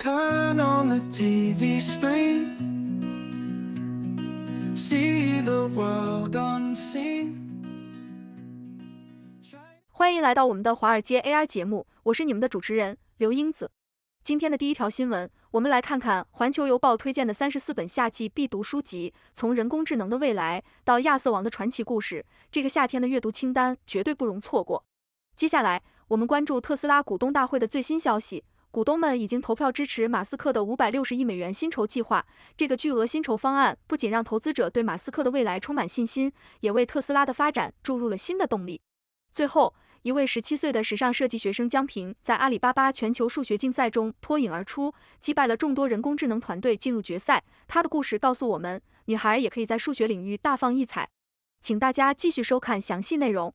Turn the TV the screen. world on unseen. See 欢迎来到我们的华尔街 AI 节目，我是你们的主持人刘英子。今天的第一条新闻，我们来看看环球邮报推荐的三十四本夏季必读书籍，从人工智能的未来到亚瑟王的传奇故事，这个夏天的阅读清单绝对不容错过。接下来，我们关注特斯拉股东大会的最新消息。股东们已经投票支持马斯克的五百六十亿美元薪酬计划。这个巨额薪酬方案不仅让投资者对马斯克的未来充满信心，也为特斯拉的发展注入了新的动力。最后，一位十七岁的时尚设计学生江平在阿里巴巴全球数学竞赛中脱颖而出，击败了众多人工智能团队进入决赛。他的故事告诉我们，女孩也可以在数学领域大放异彩。请大家继续收看详细内容。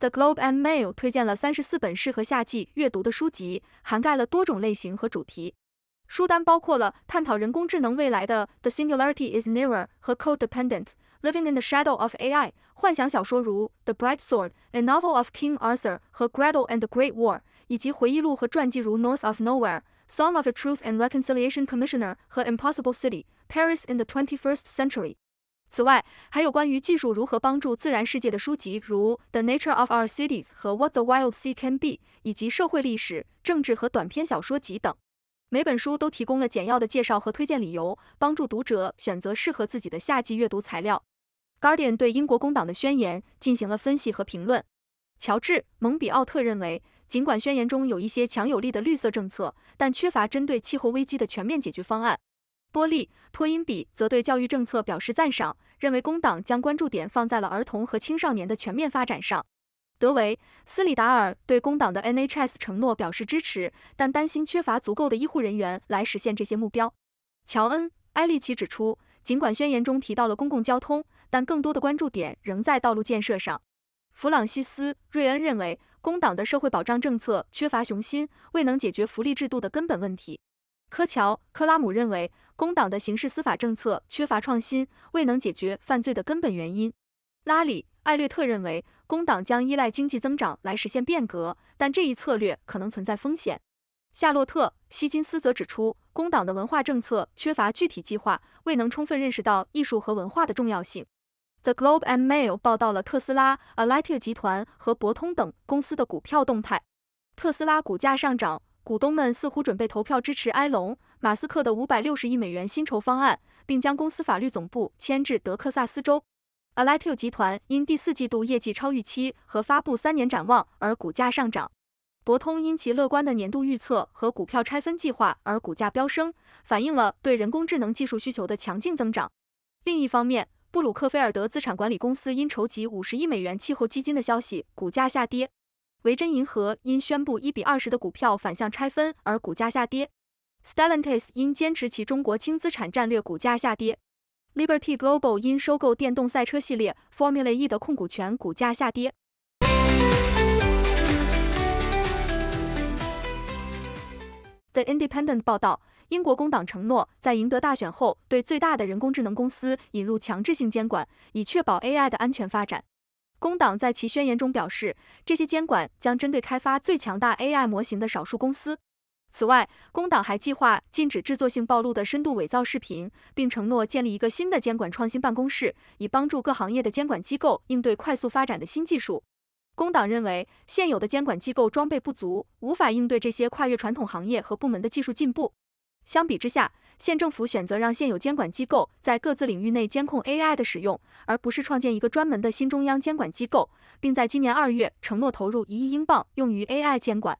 The Globe and Mail 推荐了三十四本适合夏季阅读的书籍，涵盖了多种类型和主题。书单包括了探讨人工智能未来的《The Singularity Is Near》e r 和《Codependent: Living in the Shadow of AI》，幻想小说如《The Bright Sword: A Novel of King Arthur》和《g r e t e l and the Great War》，以及回忆录和传记如《North of Nowhere: Song of a Truth and Reconciliation Commissioner》和《Impossible City: Paris in the 21st Century》。此外，还有关于技术如何帮助自然世界的书籍，如《The Nature of Our Cities》和《What the Wild Sea Can Be》，以及社会历史、政治和短篇小说集等。每本书都提供了简要的介绍和推荐理由，帮助读者选择适合自己的夏季阅读材料。g u a r d i a n 对英国工党的宣言进行了分析和评论。乔治·蒙比奥特认为，尽管宣言中有一些强有力的绿色政策，但缺乏针对气候危机的全面解决方案。波利托因比则对教育政策表示赞赏，认为工党将关注点放在了儿童和青少年的全面发展上。德维斯里达尔对工党的 NHS 承诺表示支持，但担心缺乏足够的医护人员来实现这些目标。乔恩埃利奇指出，尽管宣言中提到了公共交通，但更多的关注点仍在道路建设上。弗朗西斯瑞恩认为，工党的社会保障政策缺乏雄心，未能解决福利制度的根本问题。科乔克拉姆认为。工党的刑事司法政策缺乏创新，未能解决犯罪的根本原因。拉里·艾略特认为，工党将依赖经济增长来实现变革，但这一策略可能存在风险。夏洛特·希金斯则指出，工党的文化政策缺乏具体计划，未能充分认识到艺术和文化的重要性。The Globe and Mail 报道了特斯拉、Alight 集团和博通等公司的股票动态。特斯拉股价上涨，股东们似乎准备投票支持埃隆。马斯克的五百六十亿美元薪酬方案，并将公司法律总部迁至德克萨斯州。a l i t e o 集团因第四季度业绩超预期和发布三年展望而股价上涨。博通因其乐观的年度预测和股票拆分计划而股价飙升，反映了对人工智能技术需求的强劲增长。另一方面，布鲁克菲尔德资产管理公司因筹集五十亿美元气候基金的消息股价下跌。维珍银河因宣布一比二十的股票反向拆分而股价下跌。Stellantis 因坚持其中国轻资产战略，股价下跌。Liberty Global 因收购电动赛车系列 Formula E 的控股权，股价下跌。The Independent 报道，英国工党承诺在赢得大选后，对最大的人工智能公司引入强制性监管，以确保 AI 的安全发展。工党在其宣言中表示，这些监管将针对开发最强大 AI 模型的少数公司。此外，工党还计划禁止制作性暴露的深度伪造视频，并承诺建立一个新的监管创新办公室，以帮助各行业的监管机构应对快速发展的新技术。工党认为，现有的监管机构装备不足，无法应对这些跨越传统行业和部门的技术进步。相比之下，县政府选择让现有监管机构在各自领域内监控 AI 的使用，而不是创建一个专门的新中央监管机构，并在今年二月承诺投入一亿英镑用于 AI 监管。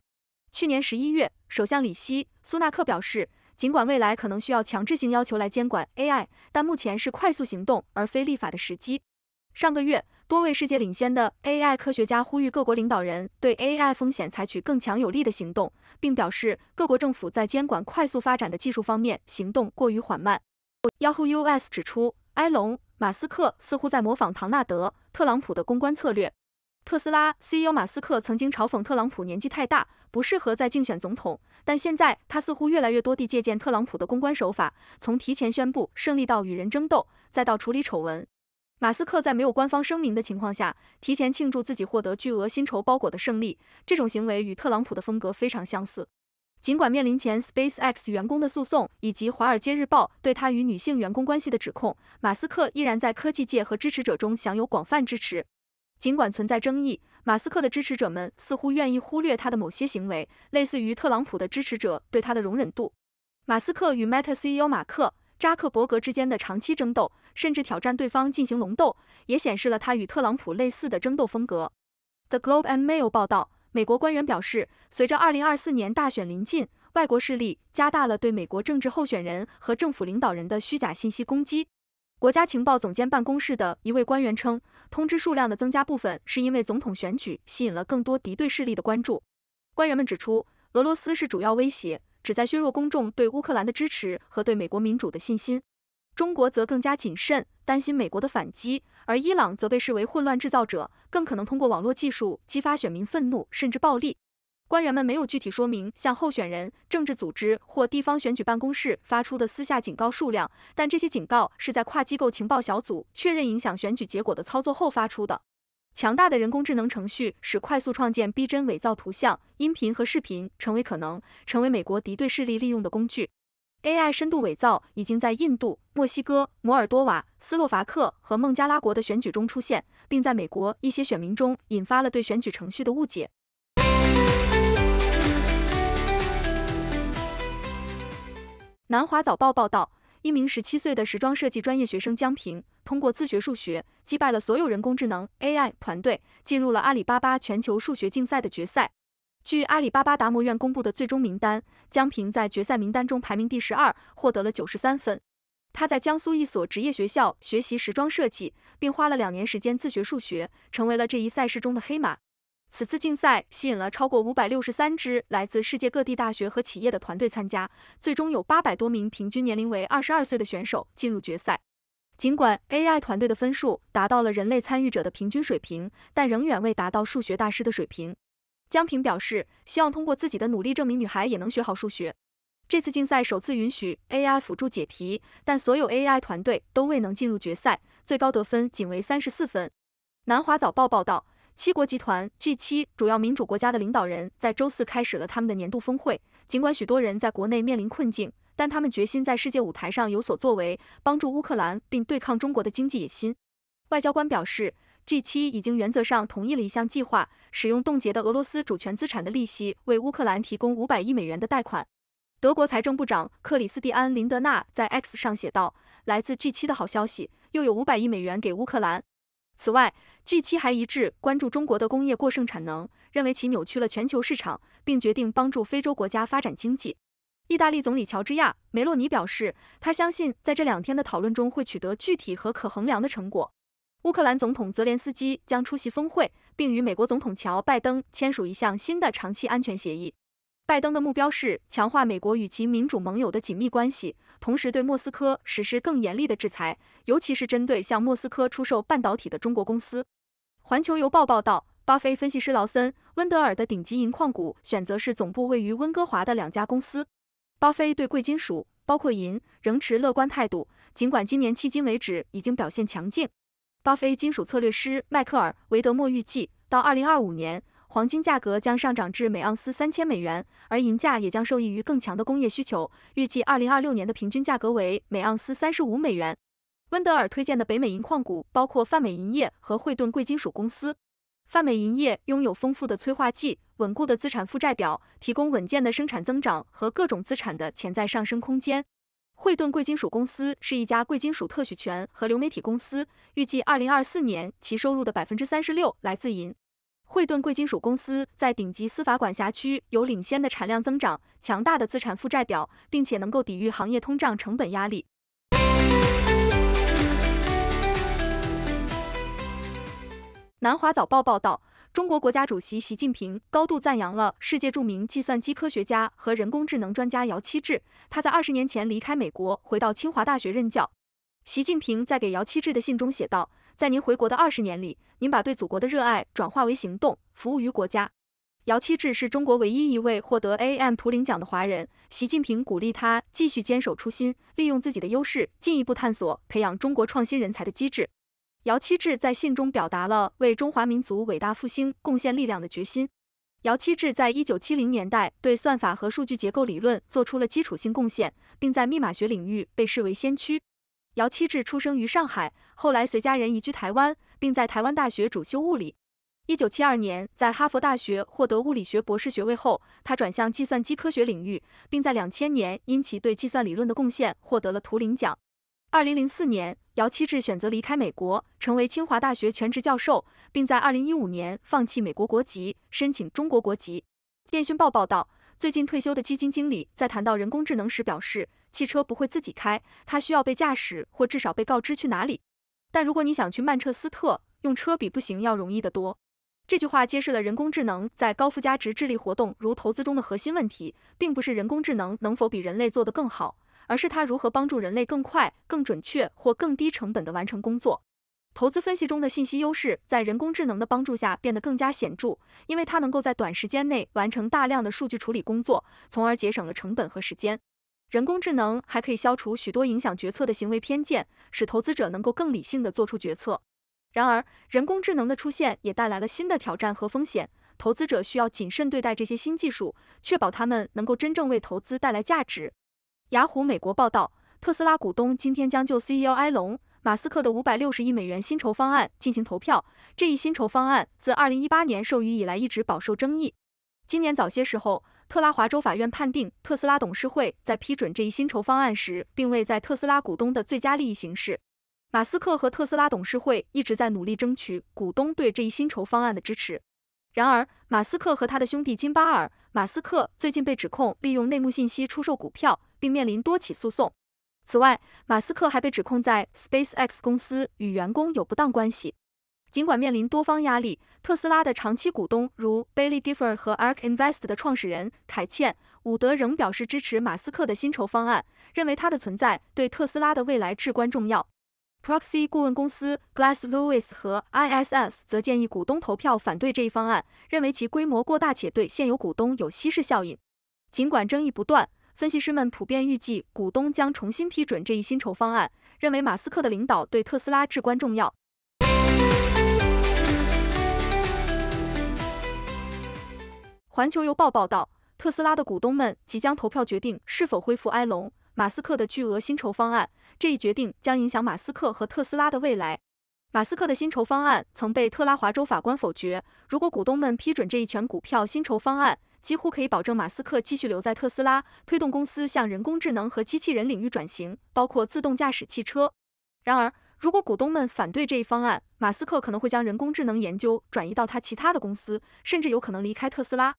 去年十一月，首相里希·苏纳克表示，尽管未来可能需要强制性要求来监管 AI，但目前是快速行动而非立法的时机。上个月，多位世界领先的 AI 科学家呼吁各国领导人对 AI 风险采取更强有力的行动，并表示各国政府在监管快速发展的技术方面行动过于缓慢。Yahoo US 指出，埃隆·马斯克似乎在模仿唐纳德·特朗普的公关策略。特斯拉 CEO 马斯克曾经嘲讽特朗普年纪太大，不适合再竞选总统，但现在他似乎越来越多地借鉴特朗普的公关手法，从提前宣布胜利到与人争斗，再到处理丑闻。马斯克在没有官方声明的情况下，提前庆祝自己获得巨额薪酬包裹的胜利，这种行为与特朗普的风格非常相似。尽管面临前 SpaceX 员工的诉讼以及《华尔街日报》对他与女性员工关系的指控，马斯克依然在科技界和支持者中享有广泛支持。尽管存在争议，马斯克的支持者们似乎愿意忽略他的某些行为，类似于特朗普的支持者对他的容忍度。马斯克与 Meta CEO 马克扎克伯格之间的长期争斗，甚至挑战对方进行龙斗，也显示了他与特朗普类似的争斗风格。The Globe and Mail 报道，美国官员表示，随着二零二四年大选临近，外国势力加大了对美国政治候选人和政府领导人的虚假信息攻击。国家情报总监办公室的一位官员称，通知数量的增加部分是因为总统选举吸引了更多敌对势力的关注。官员们指出，俄罗斯是主要威胁，旨在削弱公众对乌克兰的支持和对美国民主的信心。中国则更加谨慎，担心美国的反击，而伊朗则被视为混乱制造者，更可能通过网络技术激发选民愤怒甚至暴力。官员们没有具体说明向候选人、政治组织或地方选举办公室发出的私下警告数量，但这些警告是在跨机构情报小组确认影响选举结果的操作后发出的。强大的人工智能程序使快速创建逼真伪造图像、音频和视频成为可能，成为美国敌对势力利用的工具。AI 深度伪造已经在印度、墨西哥、摩尔多瓦、斯洛伐克和孟加拉国的选举中出现，并在美国一些选民中引发了对选举程序的误解。南华早报报道，一名十七岁的时装设计专业学生江平，通过自学数学，击败了所有人工智能 AI 团队，进入了阿里巴巴全球数学竞赛的决赛。据阿里巴巴达摩院公布的最终名单，江平在决赛名单中排名第十二，获得了九十三分。他在江苏一所职业学校学习时装设计，并花了两年时间自学数学，成为了这一赛事中的黑马。此次竞赛吸引了超过五百六十三支来自世界各地大学和企业的团队参加，最终有八百多名平均年龄为二十二岁的选手进入决赛。尽管 AI 团队的分数达到了人类参与者的平均水平，但仍远未达到数学大师的水平。江平表示，希望通过自己的努力证明女孩也能学好数学。这次竞赛首次允许 AI 辅助解题，但所有 AI 团队都未能进入决赛，最高得分仅为三十四分。南华早报报道。七国集团 （G7） 主要民主国家的领导人，在周四开始了他们的年度峰会。尽管许多人在国内面临困境，但他们决心在世界舞台上有所作为，帮助乌克兰并对抗中国的经济野心。外交官表示，G7 已经原则上同意了一项计划，使用冻结的俄罗斯主权资产的利息，为乌克兰提供五百亿美元的贷款。德国财政部长克里斯蒂安·林德纳在 X 上写道：“来自 G7 的好消息，又有五百亿美元给乌克兰。”此外，据悉还一致关注中国的工业过剩产能，认为其扭曲了全球市场，并决定帮助非洲国家发展经济。意大利总理乔治亚·梅洛尼表示，他相信在这两天的讨论中会取得具体和可衡量的成果。乌克兰总统泽连斯基将出席峰会，并与美国总统乔·拜登签署一项新的长期安全协议。拜登的目标是强化美国与其民主盟友的紧密关系，同时对莫斯科实施更严厉的制裁，尤其是针对向莫斯科出售半导体的中国公司。环球邮报报道，巴菲分析师劳森温德尔的顶级银矿股选择是总部位于温哥华的两家公司。巴菲对贵金属，包括银，仍持乐观态度，尽管今年迄今为止已经表现强劲。巴菲金属策略师迈克尔维德莫预计，到二零二五年。黄金价格将上涨至每盎司三千美元，而银价也将受益于更强的工业需求，预计二零二六年的平均价格为每盎司三十五美元。温德尔推荐的北美银矿股包括泛美银业和惠顿贵金属公司。泛美银业拥有丰富的催化剂、稳固的资产负债表，提供稳健的生产增长和各种资产的潜在上升空间。惠顿贵金属公司是一家贵金属特许权和流媒体公司，预计二零二四年其收入的百分之三十六来自银。惠顿贵金属公司在顶级司法管辖区有领先的产量增长，强大的资产负债表，并且能够抵御行业通胀成本压力。南华早报报道，中国国家主席习近平高度赞扬了世界著名计算机科学家和人工智能专家姚期智，他在二十年前离开美国，回到清华大学任教。习近平在给姚期智的信中写道。在您回国的二十年里，您把对祖国的热爱转化为行动，服务于国家。姚期智是中国唯一一位获得 A.M. 图灵奖的华人。习近平鼓励他继续坚守初心，利用自己的优势，进一步探索培养中国创新人才的机制。姚期智在信中表达了为中华民族伟大复兴贡献力量的决心。姚期智在一九七零年代对算法和数据结构理论做出了基础性贡献，并在密码学领域被视为先驱。姚期智出生于上海，后来随家人移居台湾，并在台湾大学主修物理。一九七二年在哈佛大学获得物理学博士学位后，他转向计算机科学领域，并在两千年因其对计算理论的贡献获得了图灵奖。二零零四年，姚期智选择离开美国，成为清华大学全职教授，并在二零一五年放弃美国国籍，申请中国国籍。电讯报报道，最近退休的基金经理在谈到人工智能时表示。汽车不会自己开，它需要被驾驶或至少被告知去哪里。但如果你想去曼彻斯特，用车比步行要容易得多。这句话揭示了人工智能在高附加值智力活动如投资中的核心问题，并不是人工智能能否比人类做得更好，而是它如何帮助人类更快、更准确或更低成本的完成工作。投资分析中的信息优势在人工智能的帮助下变得更加显著，因为它能够在短时间内完成大量的数据处理工作，从而节省了成本和时间。人工智能还可以消除许多影响决策的行为偏见，使投资者能够更理性的做出决策。然而，人工智能的出现也带来了新的挑战和风险，投资者需要谨慎对待这些新技术，确保他们能够真正为投资带来价值。雅虎美国报道，特斯拉股东今天将就 CEO 埃隆马斯克的五百六十亿美元薪酬方案进行投票。这一薪酬方案自二零一八年授予以来一直饱受争议。今年早些时候。特拉华州法院判定，特斯拉董事会在批准这一薪酬方案时，并未在特斯拉股东的最佳利益行事。马斯克和特斯拉董事会一直在努力争取股东对这一薪酬方案的支持。然而，马斯克和他的兄弟金巴尔马斯克最近被指控利用内幕信息出售股票，并面临多起诉讼。此外，马斯克还被指控在 Space X 公司与员工有不当关系。尽管面临多方压力，特斯拉的长期股东如 Bailey Differ 和 Ark Invest 的创始人凯茜·伍德仍表示支持马斯克的薪酬方案，认为他的存在对特斯拉的未来至关重要。Proxy 顾问公司 Glass Lewis 和 ISS 则建议股东投票反对这一方案，认为其规模过大且对现有股东有稀释效应。尽管争议不断，分析师们普遍预计股东将重新批准这一薪酬方案，认为马斯克的领导对特斯拉至关重要。环球邮报报道，特斯拉的股东们即将投票决定是否恢复埃隆·马斯克的巨额薪酬方案。这一决定将影响马斯克和特斯拉的未来。马斯克的薪酬方案曾被特拉华州法官否决。如果股东们批准这一全股票薪酬方案，几乎可以保证马斯克继续留在特斯拉，推动公司向人工智能和机器人领域转型，包括自动驾驶汽车。然而，如果股东们反对这一方案，马斯克可能会将人工智能研究转移到他其他的公司，甚至有可能离开特斯拉。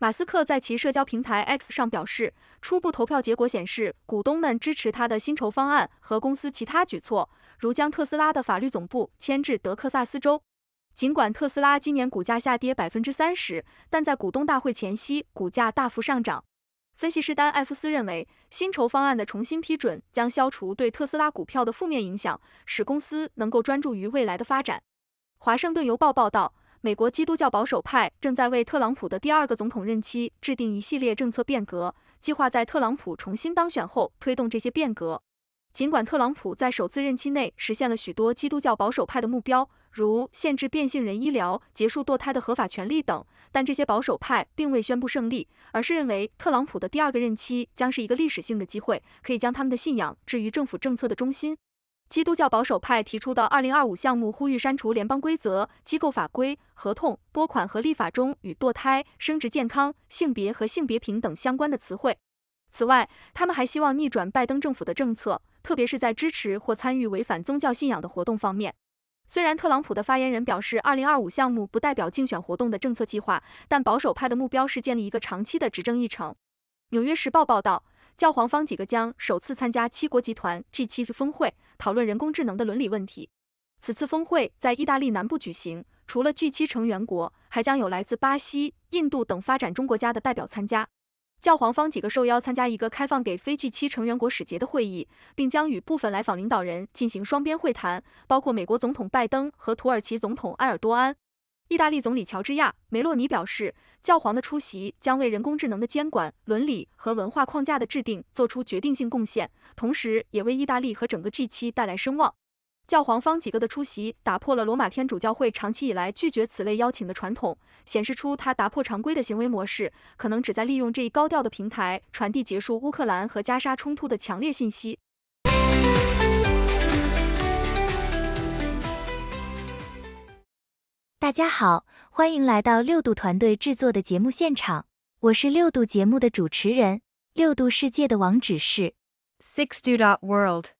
马斯克在其社交平台 X 上表示，初步投票结果显示，股东们支持他的薪酬方案和公司其他举措，如将特斯拉的法律总部迁至德克萨斯州。尽管特斯拉今年股价下跌百分之三十，但在股东大会前夕，股价大幅上涨。分析师丹·艾夫斯认为，薪酬方案的重新批准将消除对特斯拉股票的负面影响，使公司能够专注于未来的发展。《华盛顿邮报》报道，美国基督教保守派正在为特朗普的第二个总统任期制定一系列政策变革，计划在特朗普重新当选后推动这些变革。尽管特朗普在首次任期内实现了许多基督教保守派的目标，如限制变性人医疗、结束堕胎的合法权利等，但这些保守派并未宣布胜利，而是认为特朗普的第二个任期将是一个历史性的机会，可以将他们的信仰置于政府政策的中心。基督教保守派提出的2025项目呼吁删除联邦规则、机构法规、合同、拨款和立法中与堕胎、生殖健康、性别和性别平等相关的词汇。此外，他们还希望逆转拜登政府的政策。特别是在支持或参与违反宗教信仰的活动方面。虽然特朗普的发言人表示，二零二五项目不代表竞选活动的政策计划，但保守派的目标是建立一个长期的执政议程。《纽约时报》报道，教皇方几个将首次参加七国集团 （G7） 峰会，讨论人工智能的伦理问题。此次峰会在意大利南部举行，除了 G7 成员国，还将有来自巴西、印度等发展中国家的代表参加。教皇方几个受邀参加一个开放给非 G 七成员国使节的会议，并将与部分来访领导人进行双边会谈，包括美国总统拜登和土耳其总统埃尔多安、意大利总理乔治亚·梅洛尼表示，教皇的出席将为人工智能的监管、伦理和文化框架的制定做出决定性贡献，同时也为意大利和整个 G 七带来声望。教皇方几个的出席打破了罗马天主教会长期以来拒绝此类邀请的传统，显示出他打破常规的行为模式，可能旨在利用这一高调的平台传递结束乌克兰和加沙冲突的强烈信息。大家好，欢迎来到六度团队制作的节目现场，我是六度节目的主持人。六度世界的网址是 sixdu dot world。